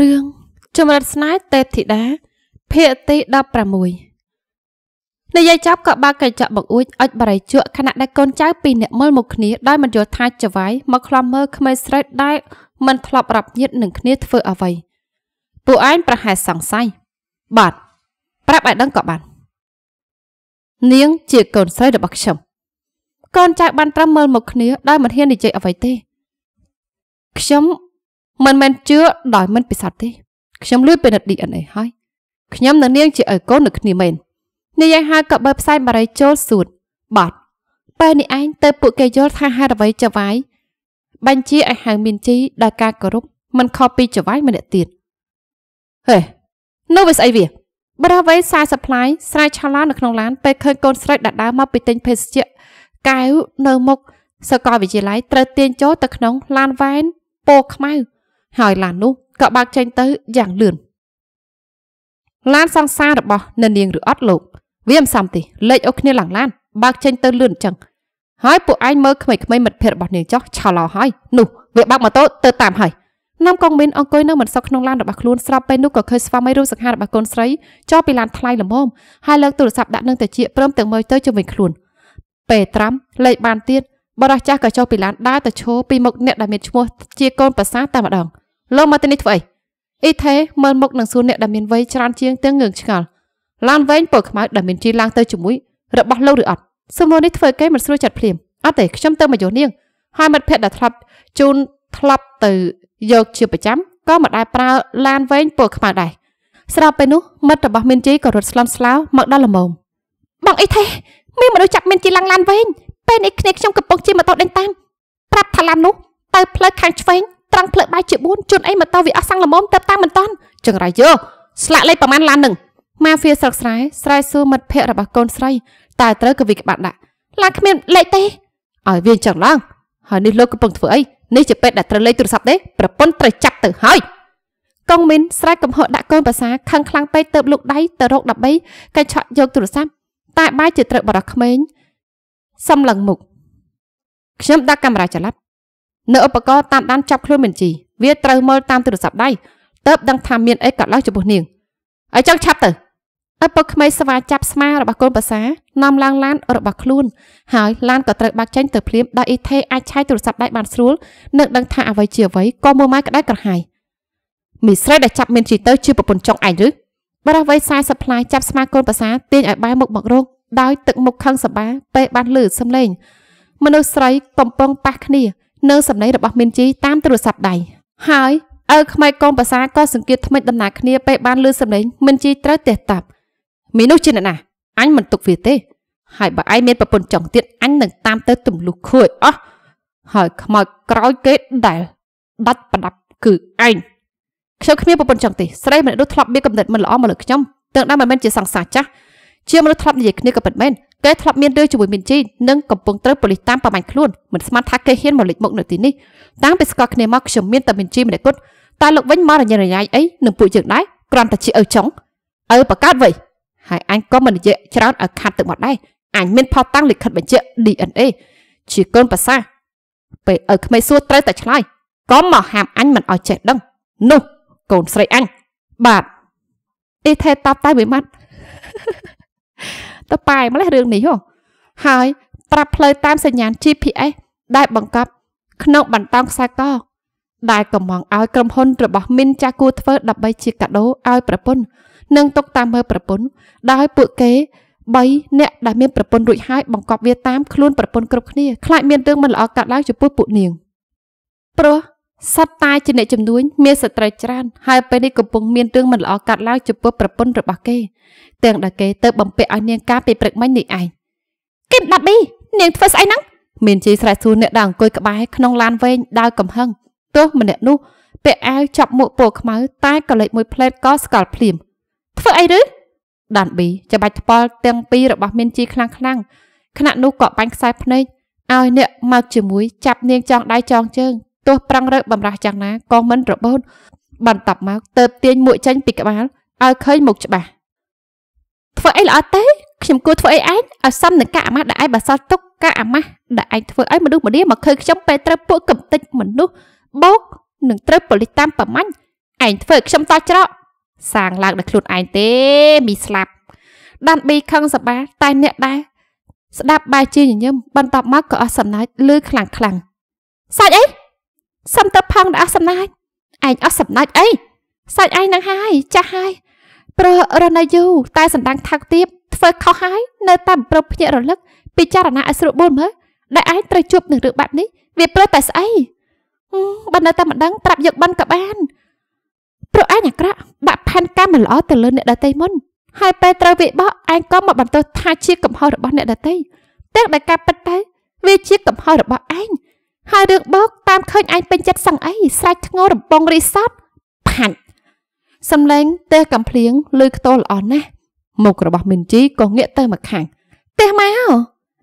រឿងចម្រិតស្នេហ៍ទេពធីតាភាគទី16នាយចាប់ក៏បើកកញ្ចក់បង្អួចអុចបរិជក់ខណៈដែលកូនចៅពីរនាក់មើលមកគ្នាដោយមិនយល់ថាចវាយមកខ្លំមើលក្មេងស្រីដែលមិនធ្លាប់រាប់ញាតនឹងគ្នាធ្វើអ្វីពួកឯងប្រហែលសង្ស័យបាទប្រាប់ឲ្យដឹងក៏បាន នាងជាកូនស្រីរបស់ខ្ញុំកូនចៅបានត្រឹមមើលមកគ្នា ដោយមិនហ៊ាននិយាយអ្វីទេខ្ញុំមិនមែនជឿដោយមិនពិសោធន៍ទេខ្ញុំលួចពិនិត្យ DNA ហើយខ្ញុំនៅនាងជាឪកូននៅគ្នាមែននាយហៅក៏បើផ្សាយបារីចូលសួតបាទពេលនេះឯងទៅពួកគេយល់ថាហេតុអ្វីចវាយ បញ្ជាឲ្យហៅមានជីដោយការគោរពមិនខុសពីចវាយម្នាក់ទៀតហេនៅវាស្អីវាបារាវៃ40ផ្លាយស្រែឆឡានៅក្នុងឡានពេលឃើញកូនស្រីដដើមកពីទិញភេសជ្ជៈកែវនៅមុខសាកលវិទ្យាល័យត្រូវទាញចូលទៅក្នុងឡានវ៉ែនពោខ្មៅហើយឡាននោះក៏បើកចេញទៅយ៉ាងលឿនឡានសង្សាររបស់នានាងឬអត់លោកវាមិនសមទេលេចអុកគ្នាឡើងឡានបើកចេញទៅលឿនចឹងហើយពួកឯងមើលក្មេងៗមិត្តភ័ក្តិរបស់ នាងចោះឆោឡោហើយនោះវាបើកម៉ូតូទៅតាមហើយនាំកងមីនអង្គុយនៅមិនសុខក្នុងឡានរបស់ខ្លួនស្របពេលនោះក៏ឃើញស្វាមីរូបសង្ហារបស់កូនស្រីចោលពីឡានថ្លៃល្មមហើយលើកទូរស័ព្ទដាក់នឹងត្រចៀកព្រមទាំងមើលទៅជុំវិញខ្លួនពេលត្រាំលេខបានទៀតបរិះចាស់ក៏ចោលពីឡានដើរទៅឈោពីមុខអ្នកដែលមានឈ្មោះជាកូនប្រសាតែម្ដងលោកមកទីនេះធ្វើអីអ៊ីថេមើលមុខនឹងសួនអ្នកដែលមានវ័យច្រើនជាងទាំងងឿងឆ្ងល់ឡានវែងពណ៌ខ្មៅដែលមានជីឡើង ទៅជាមួយ របស់លោកឬអត់សំណួរនេះធ្វើគេមិនស្រួលចិត្តភ្លាមអត់ទេខ្ញុំទៅមកយោនាងហើយមិត្តភក្តិដែលធ្លាប់ជូនធ្លាប់ទៅយកជាប្រចាំក៏មិនដែលប្រើឡានវែងពណ៌ខ្មៅដែរស្រាប់ពេលនោះមិត្តរបស់មានជីក៏រត់ស្លន់ស្លោមកដល់លំមបងអីទេមានមនុស្សចាប់មានជីឡើងឡានវែងពេលនេះគ្នាខ្ញុំកំពុងជិះម៉ូតូដេញតាមប្រាប់ថាឡាននោះទៅផ្លូវខាងឆ្វេងត្រង់ផ្លឹកបាយជា4ជន់អីម៉ូតូវាអស់សាំងល្មមទៅតាមមិនតាន់ចង្រៃយើស្លាកលេខប្រហែលឡាននឹងម៉ាហ្វៀស្រុកស្រែស្រែសួរមិត្តភ័ក្តិរបស់កូនស្រីតើត្រូវក៏វាក្បាត់ដាក់ឡានគ្មាន លេខទេឲ្យវាចឹងឡើងហើយនេះលោកកំពុងធ្វើអីនេះជាពេទ្យដែលត្រូវលេខទូរស័ព្ទទេប្រពន្ធត្រូវចាប់ទៅហើយកងមីនស្រែកកំហកដាក់កូនភាសាខឹងខ្លាំងពេកទៅលុកដៃទៅរកដើម្បីកញ្ឆក់យកទូរស័ព្ទតែបាយជាត្រូវបរោះក្មេងសំឡឹងមុខខ្ញុំដាក់កាមេរ៉ាចល័តនៅឧបករណ៍តាមដានចាប់ខ្លួនមិនជីវាត្រូវមើលតាមទូរស័ព្ទដៃតើបដឹងថាមានអីកើតឡើងចំពោះនាងហើយចង់ឆាប់ទៅឪពុកក្មេងស្វាចាប់ស្មារបស់កូនប្រសានាំឡើងឡានរបស់ខ្លួនហើយឡានក៏ត្រូវបាក់ចេញទៅភ្លាមដោយអ៊ីថេអាចឆាយទូរស័ព្ទដៃបានស្រួលនឹងដឹងថាអ្វីជាអ្វីក៏មួយម៉ាយក្តៅក្រហាយមីស្រីដែលចាប់មានជីទៅជាប្រពន្ធចុងឯងឬបរិវ័យ40ផ្លាយចាប់ស្មាកូនប្រសាទាញឲ្យបែរមុខមករកដោយទឹកមុខខឹងសបាពេលបានលឺសំឡេងមនុស្សស្រីកំពុងប៉ះគ្នានិងសម្លេងរបស់មីនជីតាមទូរស័ព្ទដៃហើយអើខ្មែរកងភាសាក៏សង្កេតថ្មិចដំណាគ្នាពេលបានលឺសម្លេងមីនជីត្រូវទះតាប់មីនោះជាអ្នកណាអញមិនទុកវាទេ ហើយបើឯងមានប្រពន្ធចង់ទៀតអញនឹងតាម ទៅទម្លុះខួចអោះហើយខ្មោចក្រោយគេដែលដាច់ប្រដាប់គឺឯងខ្ញុំគ្មានប្រពន្ធចង់ទេស្រីម្នាក់នោះធ្លាប់មានកំណត់មិនល្អមកលើខ្ញុំទាំងដែលមិនមែនជាសង្សារចាស់ជាមនុស្សធ្លាប់និយាយគ្នាក៏ពិតមែនគេធ្លាប់មានរឿងជាមួយមានជីនិងកំពុងត្រូវប៉ូលីសតាមប្រមាញ់ខ្លួនមិនស្មានថាគេហ៊ានមកលេចមុខនៅទីនេះតាំងពីស្គាល់គ្នាមកខ្ញុំមានតែមានជីម្នាក់គត់តែលោកវិញមករញ៉េរញ៉ៃអីនឹងពួកយើងដែរគ្រាន់តែជាឪចុងឪបកើតវិញហើយអញក៏មិននិយាយច្រើនឲ្យខាត់ទឹកមកដែរអញមានផុសតាំងលិខិតបញ្ជាក់ DNA ជាកូនប្រសាពេលឪក្មេងសួរត្រូវតែឆ្លើយកុំមកហាមអញមិនឲ្យចេះដឹងនោះកូនស្រីអញបាទអេថេតបតែមួយម៉ាត់ទៅប៉ាយម្លេះរឿងនេះហ៎ហើយ ប្រាប់ផ្លូវតាមសញ្ញាណ GPS ដែលបង្កប់ក្នុងបន្តោងខ្សែកដែលកំងឲ្យក្រុមហ៊ុន របស់មីនចាស់គួរធ្វើដើម្បីជាកាដូឲ្យប្រពន្ធនិងទុកតាមមើលប្រពន្ធដោយពួកគេ3អ្នកដែលមានប្រពន្ធរួចហើយបង្កប់វាតាមខ្លួនប្រពន្ធគ្រប់គ្នាខ្លាចមានរឿងមិនល្អកើតឡើងចំពោះពួកនាងព្រោះសត្វតាជាអ្នកជំនួញមានសត្រូវច្រើនហើយពេលនេះកំពុងមានរឿងមិនល្អកើតឡើងចំពោះប្រពន្ធរបស់គេទាំងដែលគេទៅបំពាក់ឲ្យនាងការពីព្រឹកមិញនេះឯងគឹមដាប់ឌីនាងធ្វើស្អីហ្នឹងមានជ័យស្រែសួរអ្នកដែលអង្គុយក្បែរក្នុងឡានវែងដោយកំហឹងទោះម្នាក់នោះពាក់អាវចាប់មួកពណ៌ខ្មៅតែក៏លេចមួយផ្លែតក៏ស្កល់ភ្លាមធ្វើអីឬដានប៊ីច្បាច់ថ្ពល់ទាំងពីររបស់មានជីខ្លាំងខ្លាំងខណៈនោះក៏បាញ់ខ្សែភ្នែកឲ្យអ្នកមកជាមួយចាប់នាងចងដៃចងជើងទោះប្រឹងរើបំរះយ៉ាងណាក៏មិនរបូតបន្ទាប់មកទៅទាញមួយចេញពីក្បាលឲ្យឃើញមុខច្បាស់ធ្វើអីល្អទេខ្ញុំគួរធ្វើអីឯងឲ្យសមនឹងការអាម៉ាស់ដែលឯងបាសល់ទុកការអាម៉ាស់ដែលឯងធ្វើឲ្យមនុស្សម្នាមកឃើញខ្ញុំពេលត្រូវពួកកំតិចមនុស្សបោកនឹងត្រូវប៉ូលីសតាមប្រមាញ់ឯងធ្វើឲ្យខ្ញុំតច្រកសាងឡើងដល់ខ្លួនឯងទេមីស្លាប់ដានប៊ីខឹងសបាតែអ្នកដែរស្ដាប់បែរជាញញឹមបន្ទាប់មកក៏អស់សំណើចលឺខ្លាំងខ្លាំងសាច់អីសុំទៅផងដល់អស់សំណាចឯងអស់សំណាចអីសាច់ឯងនឹងហើយចាស់ហើយប្រើរណយូតែសម្ដងថឹកទៀតធ្វើខុសហើយនៅតែប្រភពភ្ញាក់រលឹកពិចារណាឲ្យស្រួលបួនមើលដែលឯងត្រូវជួបនឹងរឿងបែបនេះវាព្រោះតែស្អីបើនៅតែមិនដឹងប្រាប់យកបិណ្ឌក៏បានព្រោះឯងអាក្រក់បាក់ផែនការមិនល្អទៅលើអ្នកដតីមុនហើយពេលត្រូវវាបោកឯងក៏មកបន្ទោសថាជាកំហុសរបស់អ្នកដតីទាំងដែលការពិតទៅវាជា កំហុសរបស់ឯងហើយរឿងបោកតាមឃើញឯងពេញចិត្តសឹងអីស្រែកធ្ងររំពងរីសតផាច់សំឡេងទេកំភ្លៀងឮខ្ទោល្អណាស់មុខរបស់មីនជីក៏ងាកទៅមកខាងទេមក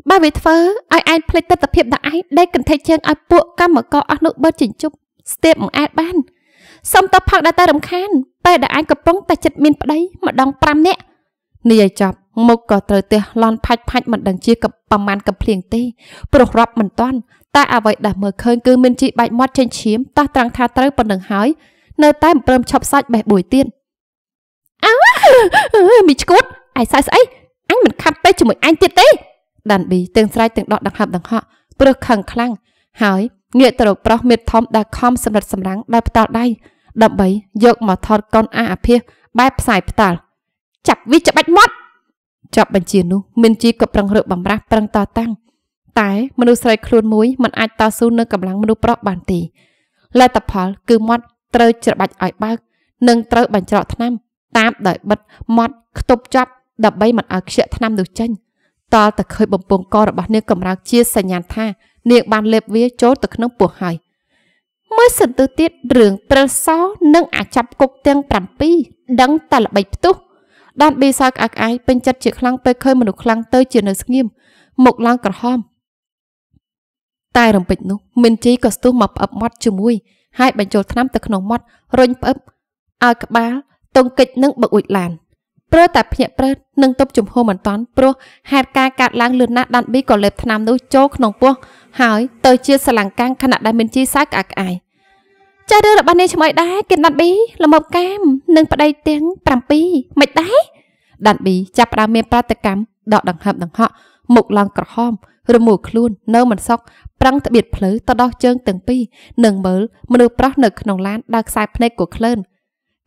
បើវាធ្វើឲ្យឯងភ្លេចទស្សនវិជ្ជាដល់ឯងដេកកន្ធិជើងឲ្យពួកកម្មករអស់នោះបើចិញ្ចប់ស្ទាបមិនអាចបានសុំទៅផឹកដែរតែរំខានពេលដែលឯងកំពុង តែចិត្តមានប្តីម្ដង5នាក់និយាយចប់មុខក៏ត្រូវទះលន់ផាច់ផាច់មិនដឹងជាកប៉ុន្មានកំភ្លៀងទេព្រោះរាប់មិនតាន់តែអ្វីដែលមើលឃើញគឺមានជីបាច់មាត់ចេញឈាមតោះត្រង់ថាត្រូវប៉ុណ្្នឹងហើយនៅតែមិនព្រមឈប់សាច់បេះបួយទៀតអើមីឈួតអាយសើស្អីអញមិនខាត់ទៅជាមួយអញទៀតទេ ដានប៊ីទាំងស្រែកទាំងដកដង្ហើមដង្ហក់ព្រឹសខឹងខ្លាំងហើយងាកទៅរកប្រុសមេធំដែលខំសម្រិតសម្រាំងដោយផ្ដាល់ដៃដើម្បីយកមកថតកូនអាអាភិសបែបផ្សាយផ្ដាល់ចាប់វាច្បាច់មាត់ចាប់បញ្ជានោះមានជីក៏ប្រឹងរើបំរាស់ប្រឹងតតាំងតែមនុស្សស្រីខ្លួនមួយមិនអាច តស៊ូនឹងកម្លាំងមនុស្សប្រុសបានទេលទ្ធផល គឺមាត់ត្រូវច្របាច់ឲ្យបើកនិងត្រូវបញ្ច្រកថ្នាំ តាមដោយបិទមាត់ខ្ទប់ចាប់ដើម្បីមិនឲ្យខ្ជាក់ថ្នាំនោះចេញតលតែឃើញបំពង់ករបស់នាងកម្រើកជាសញ្ញាថានាងបានលេបវាចូលទៅក្នុងពោះហើយមើលសន្ទុះទៀតរឿងព្រិលសនិងអាចាប់គុកទាំង7ដឹងតែល្បិចផ្ទុះដានបេសើក្អាក់អាយពេញចិត្តជាខ្លាំងពេលឃើញមនុស្សខ្លាំងទៅជានៅស្ងៀមមុខឡើងក្រហមតែរំពេចនោះមិនជីក៏ស្ទុះមកផ្អឹបមាត់ជាមួយ ហើយបញ្ចូលថ្នាំទៅក្នុងមាត់រុញផ្អឹបឲ្យក្បាលទង្គិចនឹងបឹកអ៊ុចឡានព្រោះតែភ្នាក់ព្រឹតនឹងទប់ជំហរមិនតាន់ព្រោះហេតុការកាត់ឡើងលឿនណាស់ដានប៊ីក៏លេបថ្នាំនោះចូលក្នុងពោះហើយទៅជាសឡាំងកាំងខណៈដែលមានជីសាយក្អាក់ក្អាយចារឿងរបស់នាងឈ្មោះដែរគេដានប៊ីលមប់កាមនិងប្តីទាំង7មិនដែរដានប៊ីចាប់ផ្ដើមមានប្រតិកម្មដកដង្ហើមដង្ហក់មុខឡើងក្រហមរមួលខ្លួននៅមិនសុខប្រឹងត្បៀតភ្លឺទៅដោះជើងទាំងពីរនឹងមើលមនុស្សប្រុសនៅក្នុងឡានដើរខ្សែភ្នែកក៏ក្លឿន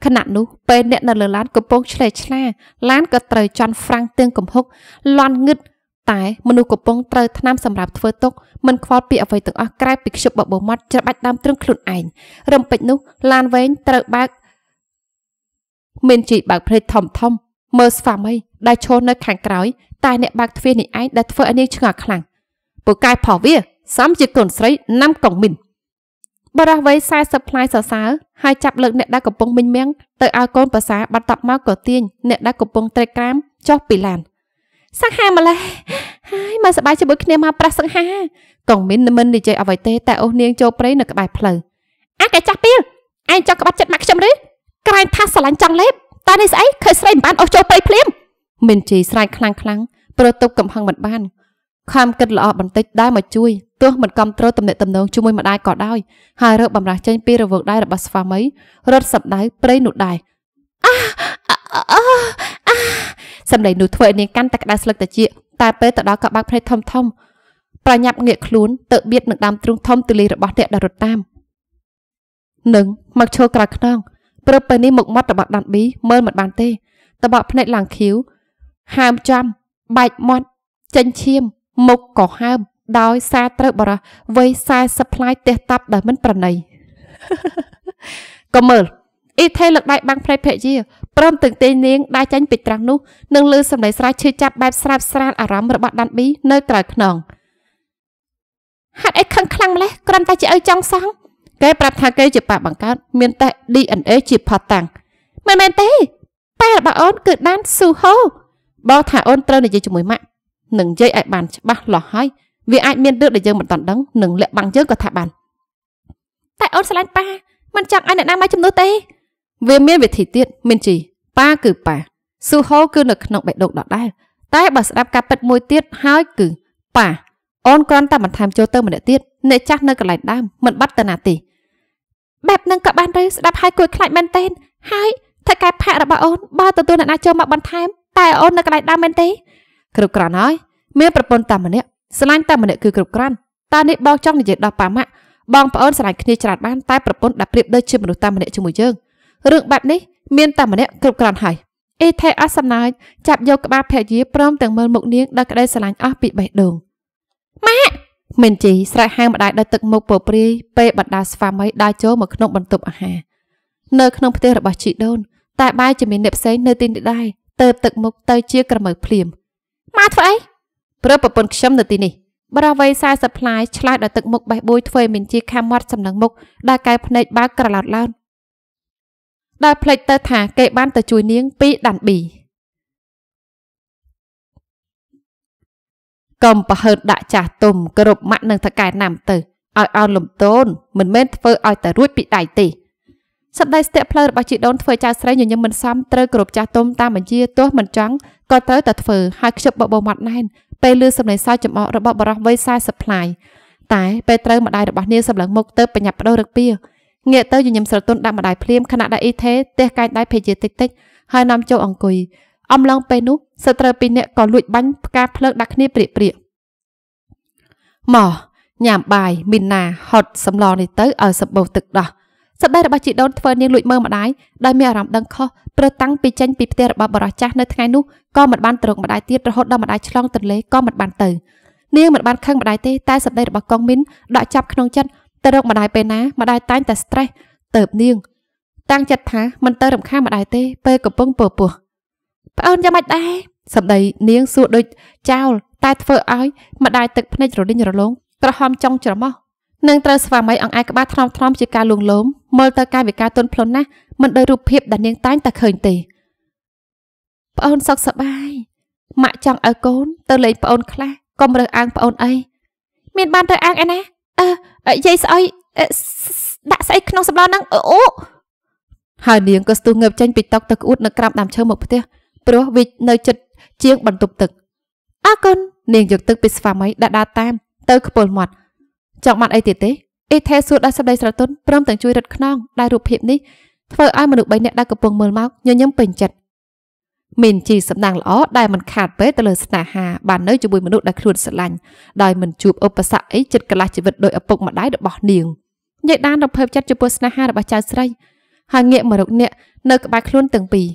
ខណៈនោះពេលអ្នកនៅលើឡានកំពុងឆ្លេឆ្លាឡានក៏ត្រូវចន់ហ្វ្រាំងទៀងកំហុកលន់ងឹតតែមនុស្សកំពុងត្រូវឆ្នាំសម្រាប់ធ្វើទុកមិនខ្វល់ពីអ្វីទាំងអស់ក្រៅពីខ្ជិបបបោមាត់ច្របាច់ដើមទ្រឹងខ្លួនឯងរំពេចនោះឡានវែងត្រូវបើកមានជីបើកព្រេចធំធំមើលស្វាមីដែលឈរនៅខាងក្រោយតែអ្នកបើកទ្វារនេះឯងដែលធ្វើឲ្យនាងឆ្ងល់ខ្លាំងពូកែផោះវាសំជាកូនស្រីណាំកងមីនបរះវ័យ40ផ្លែសរសើរហើយចាប់លើកអ្នកដែលកំពុងមិញមាំងទៅឲ្យកូនប្រសាបាត់តប់មកក៏ទាញអ្នកដែលកំពុងត្រេកក្រាមចុះពីឡានសង្ហាម្លេះហើយមកសបាយជាមួយគ្នាមកប្រះសង្ហាកងមីនមិននិយាយអ្វីទេតែអូសនាងចូលព្រៃនៅក្បែរផ្លូវអាកែចាស់ពីលឯងចង់ក្បត់ចិត្តមកខ្ញុំឬក្រែងថាស្រឡាញ់ចង់លេបតើនេះស្អីឃើញស្រីមិនបានអូសចូលព្រៃភ្លាមមិនជ័យស្រែកខ្លាំងខ្លាំងប្រទប់កំហឹងមិនបានខំគិតល្អបន្តិចដើរមកជួយទោះមិនគ្រប់គ្រងទំនាក់ទំនងជាមួយម្ដាយក៏ដោយ ហើយរើបំរាស់ចេញពីរវងដៃរបស់ស្វាមីរត់សម្ដៅព្រៃនោះដែរអាអូអាសម្ដីនោះធ្វើឲ្យនាងកាន់តែក្តៅស្លឹកត្រចៀកតែពេលទៅដល់កបាក់ព្រៃធំធំប្រញាប់ងាកខ្លួនទៅបៀតនឹងដើមទ្រូងធំទូលាយរបស់អ្នកដែលរត់តាមនឹងមកឈរក្រៅខ្នងព្រឹបពេលនេះមុខមាត់របស់ដាន់ប៊ីមើលមិនបានទេ តបក់ភ្នែកឡើងខៀវហាមចំបែកមាត់ចេញឈាមមុខក៏ហើមដោយសារត្រូវបរោះវ័យ40ផ្លាយទះតាប់ដែលមិន ប្រណីក៏មើលអ៊ីថេលើកដៃបាំងផ្លេតភរិយាព្រមទាំងទាញនាងដែលចាញ់ពីត្រាំងនោះនឹងលឺសម្ដីស្រែកឈឺចាប់បែបស្រាបស្រាលអារម្មណ៍របស់ដានប៊ីនៅត្រើយខ្នងហាត់អីខឹងខ្លាំងម្លេះគ្រាន់តែជាឪចង់សងគេប្រាប់ថាគេជាប៉ាបង្កើតមានតេស DNA ជាផតតាំងមិនមែនទេប៉ែរបស់អូនគឺដានស៊ូហូបងថាអូនត្រូវនិយាយជាមួយម៉ាក់នឹងនិយាយឲ្យ បានច្បាស់លាស់ហើយវាអាចមានរឿងដែលយើងមិនតន់ដឹងនឹងលាក់បាំងយើងក៏ថាបានតែអូនស្រឡាញ់ប៉ាមិនចង់ឲ្យអ្នកណាមកជំនួសទេ វាមានវិធីទៀតមានជីប៉ាគឺប៉ាស៊ូហូគឺនៅក្នុងបេះដូងដដែលតែបើស្ដាប់ការពិតមួយទៀតហើយ គឺប៉ាអូនគ្រាន់តែបន្ថែមចូលទៅម្នាក់ទៀតអ្នកចាស់នៅកន្លែងដើមមិនបាត់ទៅណាទេបែបនឹងក៏បានទៅស្ដាប់ហើយគួយខ្លាចមែនទែនហើយថាការផាករបស់អូនបើទទួលអ្នកណាចូលមកបន្ថែមតែអូននៅកន្លែងដើមមែនទេគ្រប់គ្រាន់ហើយមានប្រពន្ធតែម្នាក់ស្រឡាញ់តែម្នាក់គឺគ្រប់គ្រាន់តានេះបងចង់និយាយដល់ប៉ាម៉ាក់បងប្អូនស្រឡាញ់គ្នាច្រើនបានតែប្រពន្ធដែលប្រៀបដូចជាមនុស្សតែម្នាក់ជាមួយយើងរឿងបែបនេះមានតែម្នាក់គ្រប់គ្រាន់ហើយអេថេអស់សំណាចចាប់យកក្បាលភរិយាព្រមទាំងមើលមុខនាងដោយក្តីស្រឡាញ់អស់ពីបេះដូងម៉ាក់មិនជីស្រែកហៅម្ដាយដោយទឹកមុខពព្រាយពេលបណ្ដាស្វាមីដើរចូលមកក្នុងបន្ទប់អាហារនៅក្នុងផ្ទះរបស់ជីដូនតែបែរជាមានអ្នកផ្សេងនៅទីនេះដែរទៅទឹកមុខទៅជាក្រមើភ្លាមមកធ្វើអីប្រើប្រពន្ធខ្ញុំនៅទីនេះបរិវ័យ40ផ្លាយឆ្លាស់ដល់ទឹកមុខបេះបួយធ្វើឲ្យមានជាខាំមាត់សំណឹងមុខដល់កែវភ្នែកបើកក្រឡោតឡើងដល់ភ្លេចទៅថាគេបាន ទៅជួយនាងពីដានប៊ីកំប្រហើតដាក់ចាស់ទុំគ្រប់ម៉ាក់នឹងថកែណាំទៅឲ្យអោនលំតូន មិនមែនធ្វើឲ្យតែរួចពីដៃទេសត្វដែលស្ទាក់ផ្លូវរបស់ជីដូនធ្វើចៅស្រីញញឹមមិនសមត្រូវគ្រប់ចាស់ទុំតាមបញ្ជាទោះមិនចង់ក៏ត្រូវតែធ្វើហើយខ្ជិបបបោមាត់ណែនពេលលឺសំឡេងសើចចំអករបស់បរោះវ័យ40ប្លាយតែពេលត្រូវម្ដាយរបស់នាងសម្លឹងមុខទៅបញ្ញាប់ដោរឹកពីងាកទៅញញឹមស្រទន់ដាក់ម្ដាយភ្លាមខណៈដែលអ៊ីថេទះកាយដៃភេជាតិចតិចហើយនាំចូលអង្គុយអំឡុងពេលនោះសត្រូវពីរនាក់ក៏លួចបាញ់ផ្កាភ្លើងដាក់គ្នាព្រាកព្រាកមកញ៉ាំបាយមីណាហត់សម្លនេះទៅឲ្យសម្បូរទឹកដោះសម្ដីរបស់ជីដូនធ្វើនាងលួចមើលម្ដាយដោយមានអារម្មណ៍ដឹងខុសព្រោះតាំងពីចេញពីផ្ទះរបស់បរិចាស់នៅថ្ងៃនោះក៏មិនបានត្រង់ម្ដាយទៀតរហូតដល់ម្ដាយឆ្លងទន្លេក៏មិនបានទៅនាងមិនបានខឹងម្ដាយទេតែសម្ដីរបស់កងមីនដកចាប់ក្នុងចិត្តទៅរកម្ដាយពេលណាម្ដាយតែងតែ stress ទៅបនាង តាំងចិត្តថាមិនទៅរំខានម្ដាយទេពេលកំពុងពពោះប្អូនយ៉ាងម៉េចដែរសម្ដីនាងសួរដូចចោលតែធ្វើឲ្យម្ដាយទឹកភ្នែករលីងរលោងក្រហមចង់ច្រមុះនឹងត្រូវស្វាមីអង្អែលក្បាលថ្នមថ្នមជាការលួងលោមមើលទៅកាយវិការទន់ភ្លន់ណាស់មិនដោយរូបភាពដែលនាងតែងតែឃើញទេប្អូនសុខសប្បាយម៉ាក់ចង់ឲ្យកូន ទៅលេងប្អូនខ្លះកុំរើសអើងប្អូនអីមានបានរើសអើងអីណាអឺយាយស្អុយដាក់ស្អីក្នុងសម្លហ្នឹងអូហើយនាងក៏ស្ទុះងើបចេញពីតុទៅក្អួតនៅក្រោមដើមឈើមកផ្ទះព្រោះវិជនៅចិត្តជាង បន្ទប់ទឹកអរគុណនាងយកទឹកពីស្វាមីដែលដើរតាម ទៅខ្ពុលមាត់ចង់បានអីទៀតទេអេថេសួរដោយសម្ដីស្រទន់ព្រមទាំងជួយរត់ខ្នងដែលរូបភាពនេះធ្វើឲ្យមនុស្ស3នាក់ដែលកំពុងមើលមកញញឹមពេញចិត្តមីនជីសម្ដាងល្អដែលមិនខាតពេលទៅលើស្នេហាបាននៅជាមួយមនុស្សដែលខ្លួនស្រឡាញ់ដោយមិនជួបឧបសគ្គអីចិត្តកលាស់ជីវិតដោយឪពុកម្ដាយរបស់នាងយាយដានរំភើបចិត្តចំពោះស្នេហារបស់ចៅស្រីហើយងាកមករកអ្នកនៅក្បែរខ្លួនទាំងពីរ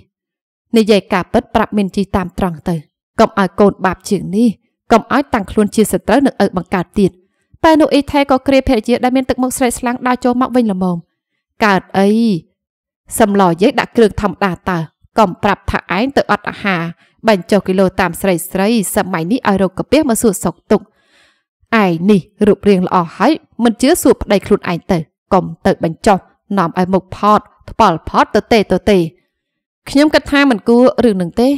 និយាយការពិតប្រាប់មីនជីតាមត្រង់ទៅកុំឲ្យកូនបាបជាងនេះកុំឲ្យតាំងខ្លួនជា សត្រូវនឹងឪបង្កើតទៀតប៉ែនុអ៊ីថេក៏គ្រាភរិយាដែលមានទឹកមុខស្រេកស្លាំងដើរចូលមកវិញល្មមកើតអីសំឡយេដាក់គ្រឿងធម្មតាតើកុំប្រាប់ថាឯងទៅ អត់អាហារបាញ់ចុះគីឡូតាមស្រីស្រីសម័យនេះឲ្យរកកាពះមកសួរសុកទុកឯងនេះរូបរាងល្អហើយមិនជឿសួរប្តីខ្លួនឯងទៅកុំទៅបញ្ចុះនាំឲ្យមុខផត់ថ្បល់ផត់ទៅទេទៅទេខ្ញុំគិតថាមិនគួររឿងនឹងទេ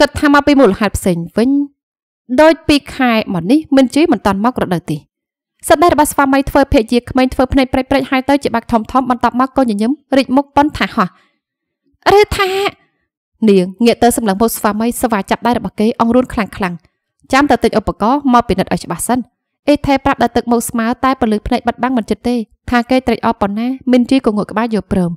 គិតថាមកពីមូលហេតុផ្សេងវិញដោយពីខែមកនេះមិនជឿមិនតាន់មករដូវទេសត្វដែលរបស់ស្វាមីធ្វើភេជាក្មេងធ្វើភ្នែកប្រិចប្រិចហើយទៅជាបាក់ធំធំបន្ទាប់មកក៏ញញឹមរិចមុខប៉ុនថាហោះឬថានាងងាកទៅសម្លឹងមុខស្វាមីស្វាចាប់ដៃរបស់គេអង្រួនខ្លាំងខ្លាំងចាំតែទិញឧបករណ៍មកពិនិត្យឲ្យច្បាស់សិនអេថេប្រាប់ដល់ទឹកមុខស្មើតែពលឺភ្នែកបាត់បាំងមិនចិត្តទេថាគេត្រេកអរប៉ុណ្ណាមិនជីក៏ងក់ក្បាលយកព្រម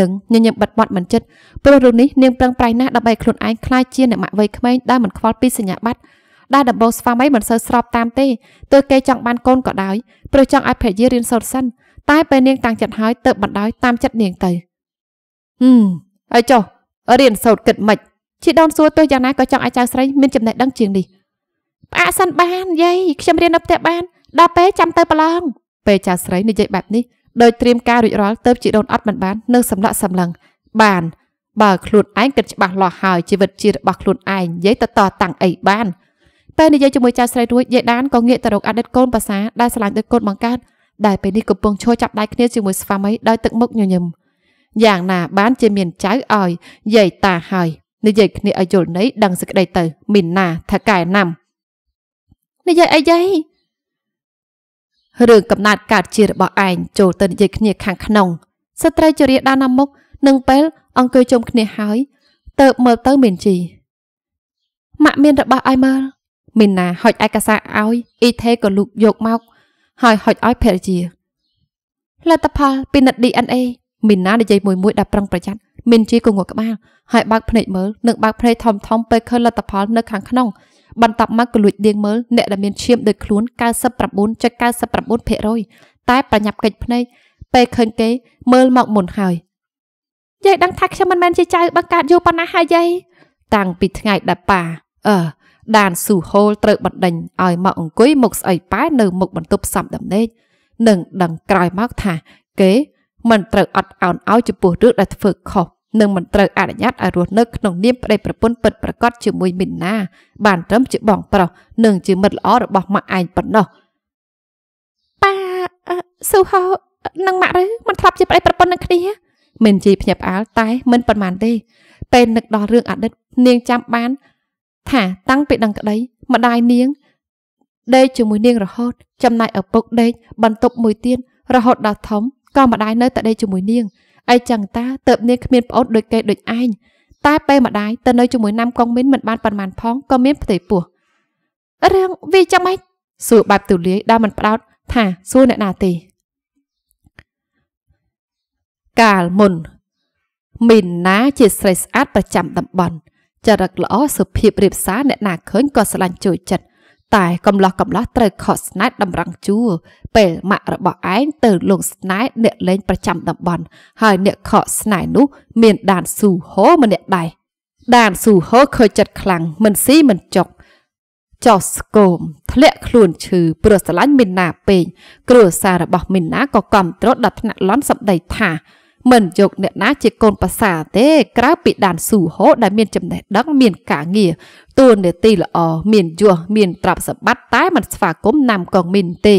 នឹងញញឹមបាត់បាត់មិនចិត្តព្រោះរឿងនេះនាងប្រឹងប្រែងណាស់ដើម្បីខ្លួនឯងខ្លាចជាអ្នកម៉ាក់វ័យក្មេងដែលមិនខ្វល់ពីសញ្ញាបត្រដែលដំបូងស្វាមីមិនសូវស្របតាមទេទោះគេចង់បានកូនក៏ដោយព្រោះចង់ឲ្យភរិយារៀនសូត្រសិនតែពេលនាងតាំងចិត្តហើយទៅបណ្ដោយតាមចិត្តនាងទៅហឹមហើយចុះរៀនសូត្រគិតម៉េចជីដូនសួរទោះយ៉ាងណាក៏ចង់ឲ្យចៅស្រីមានចំណេះដឹងជាងនេះផ្អាកសិនបានយាយខ្ញុំរៀននៅផ្ទះបាន ដល់ពេលចាំទៅប្រឡងពេលចៅស្រីនិយាយបែបនេះដោយត្រៀមការរួចរាល់ទៅជីដូនអត់មិនបាននៅសម្លាក់សម្លឹងបានបើខ្លួនឯងគិតច្បាស់លាស់ហើយជីវិតជារបស់ខ្លួនឯងនិយាយទៅតតាំងអីបានពេលនិយាយជាមួយចៅស្រីរួចយាយដានក៏ងាកទៅរកអតីតកូនប្រសាដែលឆ្លាញ់ដោយកូនបង្កើតដែលពេលនេះកំពុងឈរចាប់ដៃគ្នាជាមួយស្វាមីដោយទឹកមុខញញឹមយ៉ាងណាបានជាមានចៅឲ្យយាយតាហើយនិយាយគ្នាឲ្យយល់ន័យដឹងសេចក្តីទៅមីណាថាកែណាំនិយាយអីយាយរឿងកំណត់កើតជារបស់ឯងចូលទៅនិយាយគ្នាខាងក្នុងស្ត្រីជរាដានណាមុខនឹងពេលអង្គើជុំគ្នាហើយទៅមើលទៅមានជីម៉ាក់មានរបស់ឲ្យមើលមីណាហុចឯកសារឲ្យអ៊ីថេក៏លូកយកមកហើយហុចឲ្យភរិយាលទ្ធផលពិនិត្យ DNA មីណានិយាយមួយមួយដល់ប្រឹងប្រយ័ត្នមានជាគងក់ក្បាលហើយបើកភ្នែកមើលនិងបើកភ្នែកធំធំពេលឃើញលទ្ធផលនៅខាងក្នុងបន្ទាប់មកក៏លួចដៀងមើលអ្នកដែលមានឈាមដូចខ្លួន99.99%តែប្រញាប់កិច្ចភ្នែកពេលឃើញគេមើលមកមុនហើយ យាយដឹងថាខ្ញុំមិនមែនជាចៅបង្កើតយូរប៉ុណ្ណាហើយយាយតាំងពីថ្ងៃដែលប៉ាអឺដានស៊ូហូលត្រូវបណ្ដេញឲ្យមកអង្គុយមុខស្អីប៉ែនៅមុខបន្ទប់សពដំណេកនិងដឹងក្រោយមកថា គេ មិនត្រូវអត់អោនឲ្យចំពោះរឿងដែលធ្វើខុសនិងមិនត្រូវអនុញ្ញាតឲ្យរស់នៅក្នុងនាមប្តីប្រពន្ធពិតប្រាកដជាមួយមីណាបានត្រឹមជាបងប្រុសនិងជាមិត្តល្អរបស់ម៉ាក់ឯងប៉ុណ្ណោះប៉ាស៊ូហូនឹងម៉ាក់ឬមិនធ្លាប់ជាប្តីប្រពន្ធនឹងគ្នាមិនជីភ្ញាក់ផ្អើលតែមិនប៉ុន្មានទេពេលនឹកដល់រឿងអតីតនាងចាំបានថា តាំងពីដឹងក្តីម្ដាយនាង ដេកជាមួយនាងរហូតចំណែកឪពុកដេកបន្ទប់មួយទៀតរហូតដល់ធំក៏ម្ដាយនៅតែដេកជាមួយនាងអីចឹងតាទៅនាងគ្មានប្អូនដូចគេដូចឯងតែពេលម្ដាយទៅនៅជាមួយណាំកងមីនមិនបានប៉ុន្មានផងក៏មានផ្ទៃពោះរឿងវាចាំម៉េចសួរបែបទូលាយដែលមិនផ្ដោតថាសួរអ្នកណាទេកាលមុនមីនណាជាស្រីស្អាតប្រចាំតំបន់ចរិតល្អសុភាពរៀបសារអ្នកណាឃើញក៏ស្រឡាញ់ចូលចិត្តតែកំឡោះកំឡោះត្រូវខកស្នែតតម្រង់ជួរពេលម៉ាក់របស់ឯងទៅលងស្នែអ្នកលេង ប្រចាំតំបន់ ហើយអ្នកខកស្នែនោះមានដានស៊ូហូម្នាក់ដែរដានស៊ូហូខូចចិត្តខ្លាំងមិនស៊ីមិនចុកចោះស្គមធ្លាក់ខ្លួនឈឺព្រោះស្រឡាញ់មីនណា ពេកគ្រួសាររបស់មីនណាក៏គាំទ្រដល់ថ្នាក់ឡន់សម្ដីថាមិនយកអ្នក ណាជាកូនប្រសាទេក្រៅពីដានស៊ូហូដែលមានចំណេះដឹងមានការងារតួនាទីល្អមានយសមានទ្រព្យសម្បត្តិតែមិនស្វាគមន៍ណាំកងមីនទេ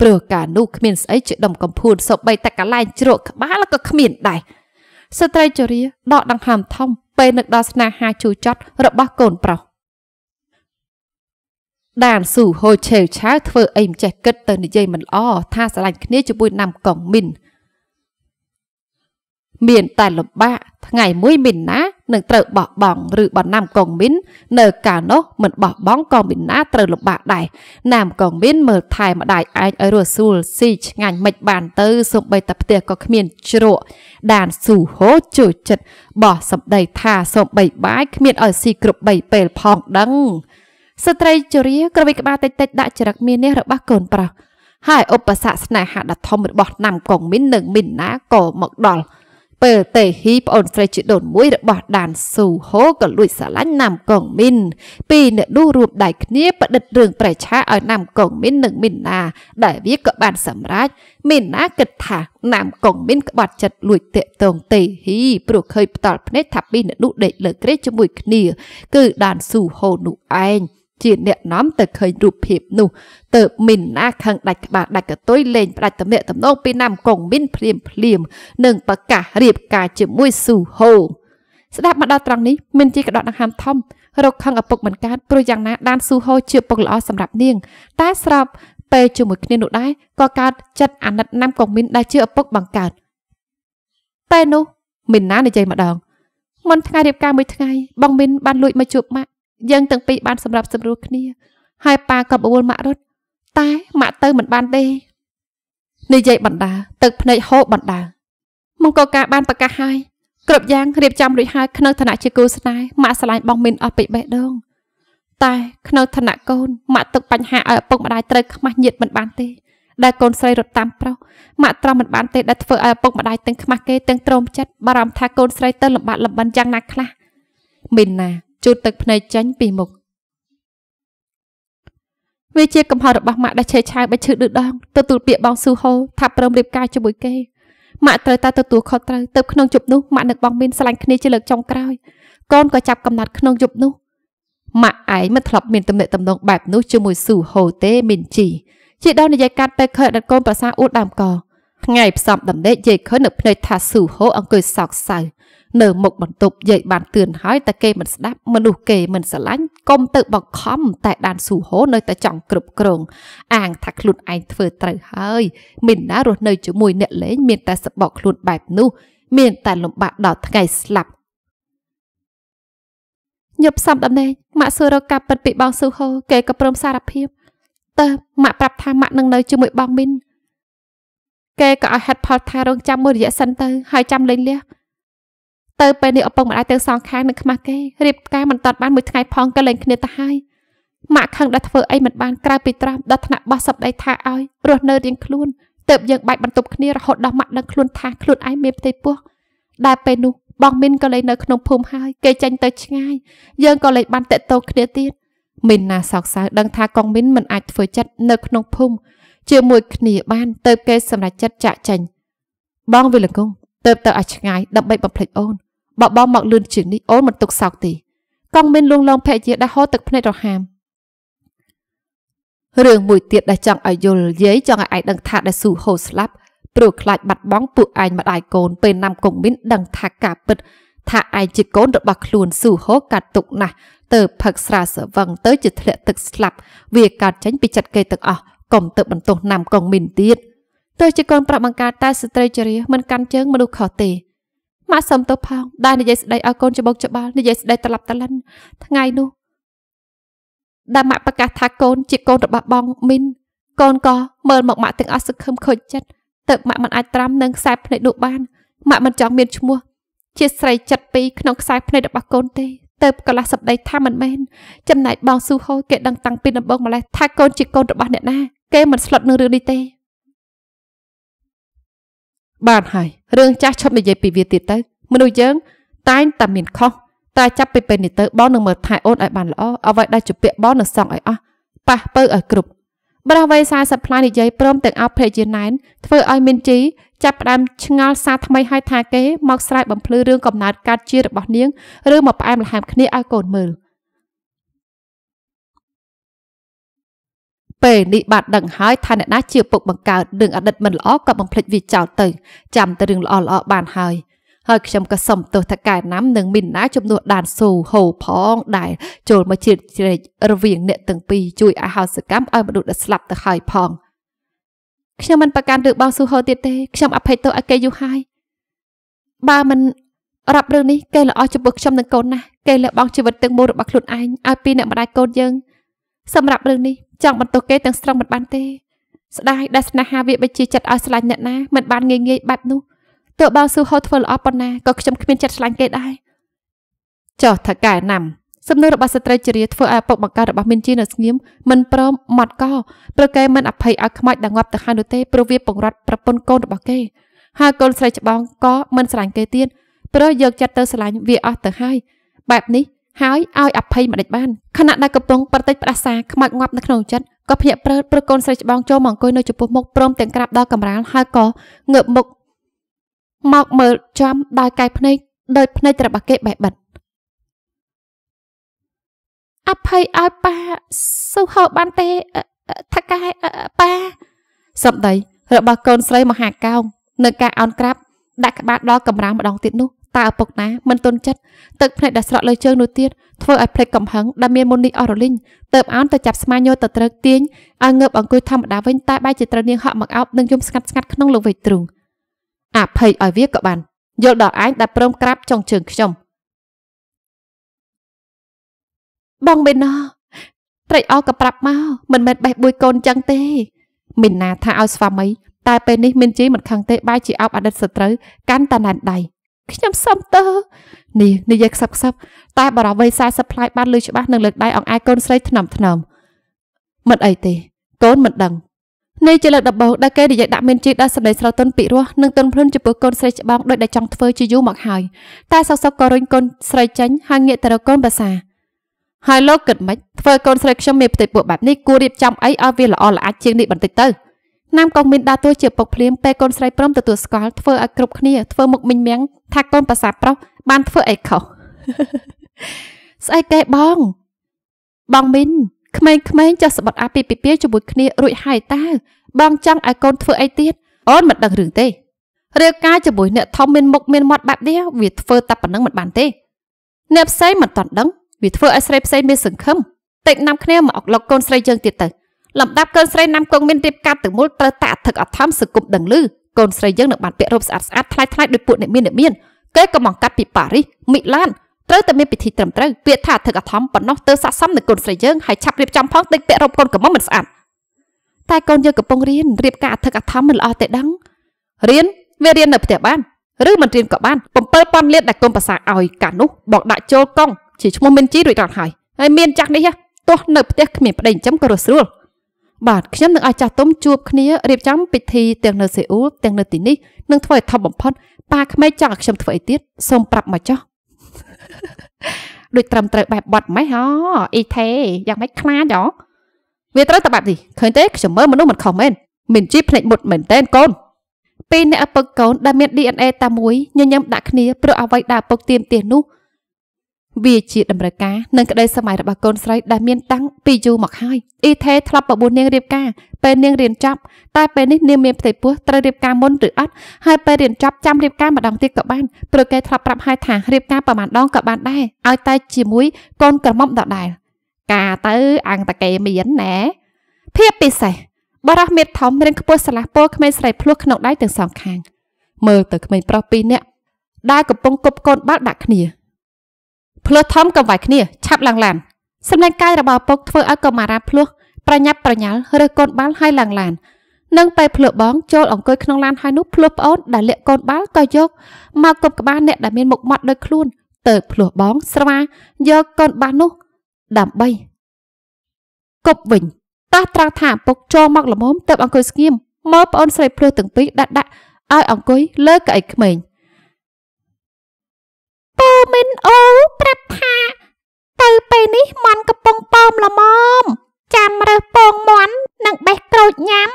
ព្រោះការនោះគ្មានស្អីជាដំកំភួនសូម្បីតែកលែងជ្រក់ក្បាលក៏គ្មានដែរស្ត្រីចរាដកដង្ហើមធំពេលនឹកដល់ស្នេហាជូរចត់ របស់កូនប្រុសដានស៊ូហូឆេវឆាវធ្វើអីមិនចេះគិតទៅនិយាយមិនល្អថាស្រឡាញ់គ្នាជាមួយណាំកងមីនមានតែលំបាកថ្ងៃមួយមីនណានឹងត្រូវបោះបង់ឬបណ្ណាំកងមីននៅកាលនោះមិនបោះបង់ក៏មីនណាត្រូវលំបាកដែរណាមកងមីនមើលថែម្ដាយឯងឲ្យរស់ស្រួលស៊ីឆ្ងាញ់មិនបាន ទៅសូម្បីតែផ្ទះក៏គ្មាន ជ្រក់ដានស៊ូហូជួយចិត្តបោះសម្ដីថាសូម្បីបាយគ្មានឲ្យស៊ីគ្រប់3ពេលផងដឹង ស្ត្រីជរាក្រវិក្បាលតិចតិច ដាក់ចរិតមាននេះរបស់កូនប្រុសហើយឧបសគ្គស្នេហាដ៏ធំរបស់ណាំកងមីននិងមីនណាក៏មកដល់ពេលតេហ៊ីប្អូនស្រីជាដូនមួយរបស់ដានស៊ូហូក៏លួចស្រឡាញ់ណាំកងមីនពីរអ្នកនោះរួមដៃគ្នាប្រឌិតរឿងប្រឆាឲ្យណាំកងមីននិងមីនណា ដែលវាក៏បានសម្រេចមីនណាគិតថាណាំកងមីនក្បត់ចិត្តលួចតាក់ទងតេហ៊ីព្រោះឃើញផ្ដាល់ភ្នែកថាពីរអ្នកនោះដេកលើគ្រែជាមួយគ្នា គឺដានស៊ូហូនោះឯងជាអ្នកណំទៅឃើញរូបភាពនោះទៅមីនណាខឹងដាច់ក្បាលដាច់កតុយលេងផ្ដាច់តំណាក់តំណងពីណាមកងមីនភ្លាមភ្លាមនឹងប្រកាសរៀបការជាមួយស៊ូហូ ស្ដាប់មកដល់ត្រង់នេះមីនជាក្តោតដង្ហើមធំរកខឹងឪពុកមិនកើតព្រោះយ៉ាងណាដានស៊ូហូជាពុកល្អសម្រាប់នាង តែស្រាប់ពេលជាមួយគ្នានោះដែរក៏កើតចិត្តអាណិតណាំកងមីនដែលជាឪពុកបង្កើតពេលនោះមីនណានិយាយម្ដងមុនថ្ងៃរៀបការមួយថ្ងៃបងមីនបានលួចមកជួបម៉ាក់យើងទាំងពីរបានសម្រាប់សម្រួលគ្នា ហើយប៉ាក៏បវល់ម៉ាក់រត់តែម៉ាក់ទៅមិនបានទេនិយាយបណ្ដាទឹកភ្នែកហូបបណ្ដាមង្គលការបានប្រកាសហើយគ្រប់យ៉ាងរៀបចំរួចហើយក្នុងឋានៈជាគូស្នេហ៍ម៉ាក់ឆ្លាញ់បងមីនអស់ពីបេះដូងតែ ក្នុងឋានៈកូនម៉ាក់ទុកបញ្ហាឲ្យឪពុកម្ដាយត្រូវខ្មាស់ញាតមិនបានទេដែលកូនស្រីរត់តាមប្រុសម៉ាក់ត្រង់មិនបានទេដែលធ្វើឲ្យឪពុកម្ដាយទាំងខ្មាស់គេទាំងទ្រោមចិត្ត បារម្ភថាកូនស្រីទៅលំបាកលំបិនយ៉ាងណាខ្លះមីនណាជូតទឹកភ្នែកចេញពីមុខវាជាកំហុសរបស់ម៉ាក់ដែលឆេឆាវបិឈឺឌឺដងទទួលពាក្យបងស៊ូហូថាព្រមរៀបការជាមួយគេម៉ាក់ត្រូវតែទទួលខុសត្រូវទៅក្នុងជប់នោះម៉ាក់នឹងបងមានស្លាញ់គ្នាជាលើកចុងក្រោយកូនក៏ចាប់កំណត់ក្នុងយប់នោះម៉ាក់ឯងមិនធ្លាប់មានទំនាក់ទំនងបែបនោះជាមួយស៊ូហូទេមីនជីជាដល់និយាយកាត់ទៅខើដល់កូនប្រសាអួតដើមកថ្ងៃផ្សំដំណេកយាយខើនៅភ្នែកថាស៊ូហូអង្គុយសោកសៅនៅមុខបន្ទប់យាយបានទឿនហើយតែគេមិនស្ដាប់មនុស្សគេមិនស្រឡាញ់កុំទៅបកខំតែដានស៊ូហូនៅតែចង់គ្រប់គ្រងអាងថាខ្លួនឯងធ្វើត្រូវហើយមិនណារស់នៅជាមួយអ្នកលេងមាន តែសបកខ្លួនបែបនោះ មាន តែលំបាកដល់ថ្ងៃស្លាប់ញឹបសំដំណេកម៉ាក់សួររកការពិតពីបងស៊ូហូគេក៏ព្រមសារភាពតើម៉ាក់ប្រាប់ថាម៉ាក់នឹងនៅជាមួយបងមីនគេក៏ឲ្យហេតុផលថារងចាំមួយរយៈសិនទៅហើយចាំលេងលះទៅពេលនេះឪពុកម្ដាយទាំងសងខាងនឹងខ្មាស់គេរៀបការមិនតាត់បានមួយថ្ងៃផងក៏លែងគ្នាទៅហើយម៉ាក់ខឹងដែលធ្វើអីមិនបានក្រៅពីត្រាំដល់ថ្នាក់បោះសពដីថាឲ្យរស់នៅរៀងខ្លួនទៅយើងបែកបន្ទប់គ្នារហូតដល់ម៉ាក់ដឹងខ្លួនថាខ្លួនឯងមានផ្ទៃពោះដែលពេលនោះបងមីនក៏លែងនៅក្នុងភូមិហើយគេចេញទៅឆ្ងាយយើងក៏លែងបានតេតោគ្នាទៀតមីនណាសោកសៅដឹងថាកងមីនមិនអាចធ្វើចិត្តនៅក្នុងភូមិជាមួយគ្នាបាន ទៅគេសម្រេចចិត្តចាក់ចេញបងវិលកងទៅទៅឲ្យឆ្ងាយដើម្បីបំភ្លេចអូនបបោមកលឿនជាងនេះអូនមិនទុកសោកទេកងមានលួងឡងភរិយាដែលហូរទឹកភ្នែករហាមរឿងមួយទៀតដែលចង់ឲ្យយល់យាយ ចង់ឲ្យឯងដឹងថាដែលស៊ូហូរស្លាប់ព្រោះខ្លាចបាត់បង់ពួកឯងម្ដាយកូនពេលណាំកងមានដឹងថាការពិតថាឯងជាកូនរបស់ខ្លួនស៊ូហូកាត់ទុកណាស់ទៅផឹកស្រាសវឹងទៅជាធ្លាក់ទឹកស្លាប់វាកាត់ចាញ់ពីចិត្តគេទាំងអស់កុំទៅបន្ទោសណាំកងមីនទៀតទៅជាកូនប្រាប់បង្ការតែស្ត្រីចរិះមិនកាន់ជើងមនុស្សខុសទេម៉ាក់សុំទោសផងដែលនិយាយស្ដីឲ្យកូនច្បុកច្បាល់និយាយស្ដីត្រឡប់ត្រលិនថ្ងៃនោះដែលម៉ាក់ប្រកាសថាកូនជាកូនរបស់បងមីនកូនក៏មើលមកម៉ាក់ទាំងអស់សង្ឃឹមខូចចិត្តទឹកម៉ាក់មិនអាចត្រាំនឹងខ្សែភ្នែកនោះបានម៉ាក់មិនចង់មានឈ្មោះជាស្រីចិត្តពីរក្នុងខ្សែភ្នែករបស់កូនទេទៅកលាស់សម្ដីថាមិនមែនចំណែកបងស៊ូហូគេដឹងតាំងពីដំបូងម្លេះថាកូនជាកូនរបស់អ្នកណាគេមិនស្លុតនឹងរឿងនេះទេបានហើយរឿងចាស់ឈប់និយាយពីវាទៀតទៅមនុស្សយើង តែងតែមានខុសតែចាប់ពីពេលនេះទៅបងនឹងមើលថែអូនឲ្យបានល្អអ្វីដែលជាពាក្យបងនឹងសង់ឲ្យអស់ប៉ះពើឲ្យគ្រប់បរិវ័យ40ផ្លាយនិយាយព្រមទាំងអោបភេជាណែនធ្វើឲ្យមានជីចាប់ផ្ដើមឆ្ងល់សារថ្មីឲ្យថាគេមកស្រែកបំភ្លឺរឿងកំណើតកើតជារបស់នាងឬមកផ្អែមល្ហែមគ្នាឲ្យកូនមើល។ពេលនេះបាទដឹងហើយថាអ្នកណាជាពុកបង្កើតរឿងអតីតមិនល្អក៏បំភ្លេចវាចោលទៅចាំតែរឿងល្អល្អបានហើយហើយខ្ញុំក៏សុំទោសថាកែណាំនិងមីនណាជំនួសដានស៊ូហូផងដែលចូលមកជ្រៀតជ្រែករវាងអ្នកទាំងពីរជួយឲ្យហោសកម្មឲ្យមនុស្សដែលស្លាប់ទៅហើយផងខ្ញុំមិនប្រកាន់រឿងបងស៊ូហូទៀតទេខ្ញុំអភ័យទោសឲ្យគេយូរហើយបើមិនរាប់រឿងនេះគេល្អចំពោះខ្ញុំនិងកូនណាស់គេលះបង់ជីវិតទាំងមូលរបស់ខ្លួនឯងឲ្យពីអ្នកម្ដាយកូនយើងសម្រាប់រឿងនេះចង់បន្ទោសគេទាំងស្រុងមិនបានទេស្ដាយដែលស្នេហាវាបិជាចិត្តឲ្យស្រឡាញ់អ្នកណាមិនបានងាយងាយបែបនោះទោះបើស៊ូហូធ្វើល្អប៉ុណ្ណាក៏ខ្ញុំគ្មានចិត្តស្រឡាញ់គេដែរចុះថកែណាំសំណួររបស់ស្ត្រីជារាធ្វើឲ្យឪពុកបង្ការរបស់មីនជីនៅស្ងៀមមិនព្រមម៉ត់កោព្រោះគេមិនអភ័យឲ្យខ្មោចដងងាប់ទៅហើយនោះទេព្រោះវាពង្រត់ប្រពន្ធកូនរបស់គេហើយកូនស្រីច្បងក៏មិនស្រឡាញ់គេទៀតព្រោះយកចិត្តទៅស្រឡាញ់វាអស់ទៅហើយបែបនេះហើយឲ្យ អភ័យមិនដេចបានខណៈដែលកំពុងប្រតិចផ្ដាសាខ្មោចងាប់ នៅក្នុងចិត្តក៏ភ្ញាក់ព្រើតព្រឹកកូនស្រីច្បងចូលមកអង្គុយនៅចំពោះមុខព្រមទាំងក្រាបដល់កំរាលហើយក៏ងើបមុខមកមើលចំដោយកាយភ្នែកដោយភ្នែករបស់គេបេះបិទអភ័យឲ្យប៉ាសុខោបានទេថាកែប៉ាសម្ដីរបស់កូនស្រី មហាកោងនៅការអោនក្រាបដាក់ក្បាលដល់កំរាលម្ដងទៀតនោះតើឪពុកណាមិនទន់ចិត្តទឹកភ្នែកដ៏ស្រក់លើជើងនោះទៀតធ្វើឲ្យភ្លេចកំហឹងដែលមានមុននេះអស់រលីងទៅបអោនទៅចាប់ស្មាញោទៅត្រឹកទាញឲ្យងើបអង្គុយធម្មតាវិញតែបែរជាត្រូវនាងហក់មកអោបនិងយំស្ងាត់ស្ងាត់ក្នុងលោកវេទ្រូងអភ័យឲ្យវាក៏បានយល់ដល់ឯងដែលព្រមក្រាបចុងជើងខ្ញុំបងមេណោត្រេកអរក៏ប្រាប់មកមិនមែនបេះបួយកូនចឹងទេមីណាថាឲ្យស្វាមីតែពេលនេះមានជីមិនខឹងទេបែរជាអោបអតីតសត្រូវកាន់តាណែនដៃខ្ញុំសុំទៅនេះនិយាយខ្សឹបខ្សឹបតែបារម្ភវ័យ40ប្លាយបានលឺច្បាស់នឹងលើកដៃអង្អែកូនស្រីថ្នមថ្នមមិនអីទេកូនមិនដឹងនេះជាលើកដំបូងដែលគេនិយាយដាក់មានជីដល់សម្ដីស្រទន់ពីរោះនិងទន់ភ្លន់ចំពោះកូនស្រីច្បងដោយដែលចង់ធ្វើជាយូរមកហើយតែសោកសពក៏រុញកូនស្រីចេញហើយងាកទៅរកកូនប្រសាហើយលោកគិតមិនធ្វើកូនស្រីខ្ញុំមានផ្ទៃពួកបែបនេះគួររៀបចំអីឲ្យវាល្អល្អអាចជាងនេះបន្តិចទៅណាមកងមីនដើរតួជាពុកភ្លាមពេលកូនស្រីព្រមទទួលស្គាល់ធ្វើឲ្យគ្រប់គ្នាធ្វើមុខមិញមៀងថាកូនប្រសាប្រុសបានធ្វើអីខុសស្អីគេបង បងមីនក្មេងៗចាស់ស្បត់អាពីពីពីជាមួយគ្នា រួចហើយតើបងចង់ឲ្យកូនធ្វើអីទៀតអូនមិនដឹងរឿងទេរឿងការជាមួយអ្នកធំមានមុខមានមាត់បែបនេះវាធ្វើតែប៉ុណ្ណឹងមិនបានទេអ្នកផ្សេងមិនតន់ដឹងវាធ្វើឲ្យស្រីផ្សេងមានសង្ឃឹមតិចណាំគ្នាមកអុកឡុកកូនស្រីយើងទៀតទៅលំដាប់កូនស្រីណាំគង់មានរៀបការទៅមូលត្រូវតាអធិកអធំសឹកគប់ដឹងលឺកូនស្រីយើងនៅបានពាក់រូបស្អាតស្អាតថ្លៃថ្លៃដោយពួកអ្នកមានអ្នកមានគេក៏មកកាត់ពីប៉ារីសមីឡានត្រូវតែមានពិធីត្រឹមត្រូវពាក្យថាអធិកអធំប៉ុណ្ណោះទៅស័កសមនឹងកូនស្រីយើងហើយឆាប់រៀបចំផងទិញពាក់រូបកូនកុំមិនស្អាតតែកូនយើងកំពុងរៀនរៀបការអធិកអធំមិនល្អទេដឹងរៀនវារៀននៅផ្ទះបានឬមិនរៀនក៏បាន7000លាតដែលគុំប្រសាឲ្យកាលនោះបងដាក់ចូលកង់ជាឈ្មោះមានជីរួចរាល់ហើយហើយមានចាក់នេះទោះនៅផ្ទះគ្មានប្តីចិញ្ចឹមក៏រស់ស្រួលបាទខ្ញុំនឹងឲ្យចាស់ទុំជួបគ្នារៀបចំពិធីទាំងនៅសេអ៊ូលទាំងនៅទីនេះនឹងធ្វើឲ្យធំបំផុតប៉ាក្មេកចង់ឲ្យខ្ញុំធ្វើអីទៀតសូមប្រាប់មកចុះដូចត្រឹមត្រូវបែបបត់ម៉េះហ៎អ៊ីទេយ៉ាងម៉េចខ្លាចហ៎វាត្រូវតែបែបនេះឃើញទេខ្ញុំមើលមនុស្សមិនខុសមែនមិនជីភ្នែកមុតមែនតើកូនពេលអ្នកឪពុកកូនដែលមាន DNA តែមួយញញឹមដាក់គ្នាព្រោះអ្វីដែលឪពុកទៀមទាស់នោះវាជាតម្រូវការនិងក្តីសម័យរបស់កូនស្រីដែលមានតាំងពីយូរមកហើយអ៊ីថេធ្លាប់បបួលនាងរៀបការពេលនាងរៀនចប់តែពេលនេះនាងមានផ្ទៃពោះត្រូវរៀបការមុនឬអត់ហើយពេលរៀនចប់ចាំរៀបការម្ដងទៀតក៏បានព្រោះគេធ្លាប់ប្រាប់ហើយថារៀបការប្រហែលដងក៏បានដែរឲ្យតែជាមួយកូនក្រមុំដដែលការទៅអង្គតាកេមានណែភាពពិសេសបរោះមេធំរៀងខ្ពស់ស្លាស់ពោក្មេងស្រីភ្លោះក្នុងដៃទាំងសងខាងមើលទៅក្មេងប្រុសពីរនាក់ដែលកំពុងគប់កូនបាល់ដាក់គ្នាភ្លោះធំកំវាយគ្នាឆាប់ឡើងឡានសម្លេងកាយរបស់ឪពុកធ្វើឲ្យកុមារាភ្លោះប្រញាប់ប្រញាល់រើសកូនបាល់ឲ្យឡើងឡាននឹងពេលភ្លោះបងចូលអង្គុយក្នុងឡានហើយនោះភ្លោះប្អូនដែលលាក់កូនបាល់ក៏យកមកគប់ក្បាលអ្នកដែលមានមុខមាត់ដូចខ្លួនទៅភ្លោះបងស្វាយកកូនបាល់នោះដើម្បីគប់វិញតោះត្រង់ថាឪពុកចូលមកល្មមទៅអង្គុយស្ងៀមមើលប្អូនស្រីភ្លោះទាំងពីរដាក់ដាក់ឲ្យអង្គុយលើកៅអីក្មេងមីនអូប្រាប់ថាទៅពេលនេះមន់កំពុងប៉ោមល្មមចាំរើសពងមន់និងបេះក្រូចញ៉ាំ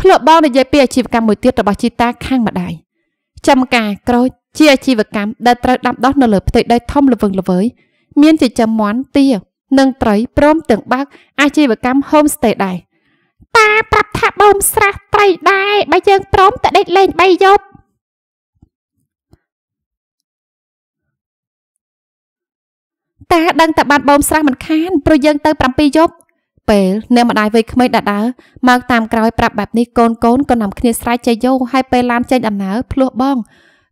ភ្លក់បងនិយាយពីអាជីវកម្មមួយទៀតរបស់ជីតា ខាងម្ដាយចំការក្រូចជាអាជីវកម្មដែលត្រូវដាំដុះនៅលើ ផ្ទៃដីធំល្វឹងល្វើយ មានចិញ្ចឹមមាន់ទានិងត្រីព្រមទាំងបើកអាជីវកម្ម homestay ដែរតាប្រាប់ថាបូមស្រះត្រី ដែរបើយើងព្រមទៅដេកលេង3យប់តាដឹងតែបានបោមស្រះមិនខានព្រោះយើង ទៅ7យប់ពេលអ្នកម្ដាយវ័យក្មេងដដើមកតាមក្រោយប្រាប់បែបនេះកូនកូនក៏នាំគ្នាស្រែកចេះយោហើយពេលឡានចេញដំណើរភ្លោះបង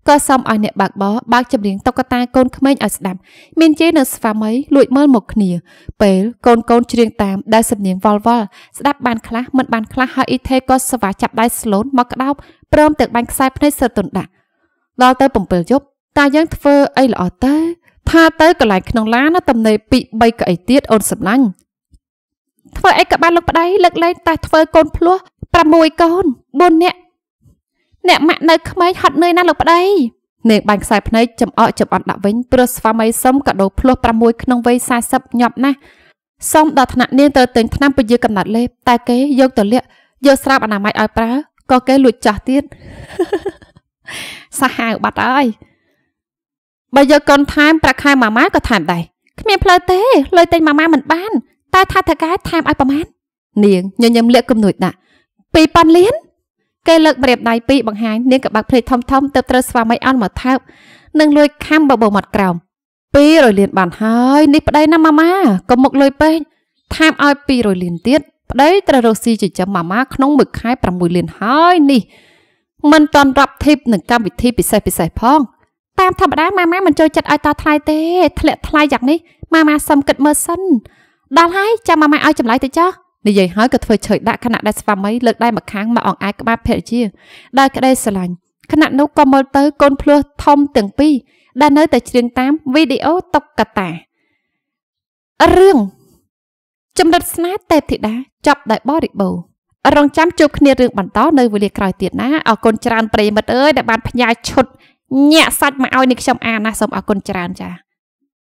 ក៏សុំឲ្យអ្នកបើកបរបើកចម្រៀងតុក្កតា កូនក្មេងឲ្យស្ដាប់មានជ័យនៅស្វាមីលួចមើលមកគ្នាពេលកូនកូនច្រៀងតាមដែលសំនៀងវល់វល់ស្ដាប់បានខ្លះមិនបានខ្លះហើយអ៊ីថេក៏ស្វាចាប់ដៃស្លូនមកក្តោបព្រមទាំងបាញ់ខ្សែភ្នែកសើទុនដាក់ ដល់ទៅ7យប់តាយើងធ្វើអីល្អទៅថាទៅកន្លែងក្នុងឡានតំណេពី3កៅអីទៀតអូនសម្លាញ់ធ្វើអីក៏បានលោកប្តីលើកលែងតែ ធ្វើកូនភ្លោះ6កូន4នាក់អ្នកម៉ាក់នៅក្មេងហត់នឿយណាស់លោកប្តីនាងបាញ់ខ្សែភ្នែកចំអកចំអត់ដាក់វិញព្រោះស្វាមីសុំកាដូភ្លោះ6ក្នុងវ័យ40ញាប់ណាស់សុំដល់ថ្នាក់នាងទៅទិញថ្នាំពន្យាកំណត់លេបតែគេយកទៅលាក់យកស្រាប់អនាម័យឲ្យប្រើក៏គេលួចចាស់ទៀតសាហាវបាត់ហើយបើយកកូនថែមប្រាក់ខែម៉ាម៉ាក៏ថែមដែរគ្មានផ្លូវទេលុយតែម៉ាម៉ាមិនបានតែថែថកែថែមឲ្យប្រមាណនាងញញឹមលាក់គំនួយដាក់2000លានគេលើកប្រៀបដៃពីរបង្ហាញនាងក៏បាក់ភ្លេចធំធំទៅត្រូវស្វាមីអន់មកថើបនិងលួយខំបបោមាត់ក្រោម200លានបានហើយនេះប្តីណាម៉ាម៉ាកុំមកលុយពេកថែមឲ្យ200លានទៀតប្តីត្រូវរស់ស៊ីចិញ្ចឹមម៉ាម៉ាក្នុងមួយខែ6លានហើយនេះមិនតន់រាប់ធីបនឹងកម្មវិធីពិសេសពិសេសផងតាមធម្មតាម៉ាម៉ាមិនចូលចិត្តឲ្យតាថ្លៃទេធ្លាក់ថ្លៃយ៉ាងនេះម៉ាម៉ាសុំគិតមើលសិនដល់ហើយចាំម៉ាម៉ាឲ្យចម្លើយទៅចុះនិយាយហើយក៏ធ្វើឆើយដាក់ខណៈដែលស្វាមីលើកដៃមកខាងមកអង្អែលក្បាលភរិយាដោយក្តីស្រឡាញ់ខណៈនោះក៏មើលទៅកូនភ្លោះធំទាំងពីរដែលនៅតែច្រៀងតាមវីដេអូតុកកតារឿងចម្រិតស្នេហ៍ទេពធីតាចប់ដោយបរិបូររងចាំជួបគ្នារឿងបន្តនៅវេលាក្រោយទៀតណាអរគុណច្រើនប្រិមិត្តអើយដែលបានផ្ញើឈុតញាក់សាច់មកឲ្យនេះខ្ញុំអានណាសូមអរគុណច្រើនចា៎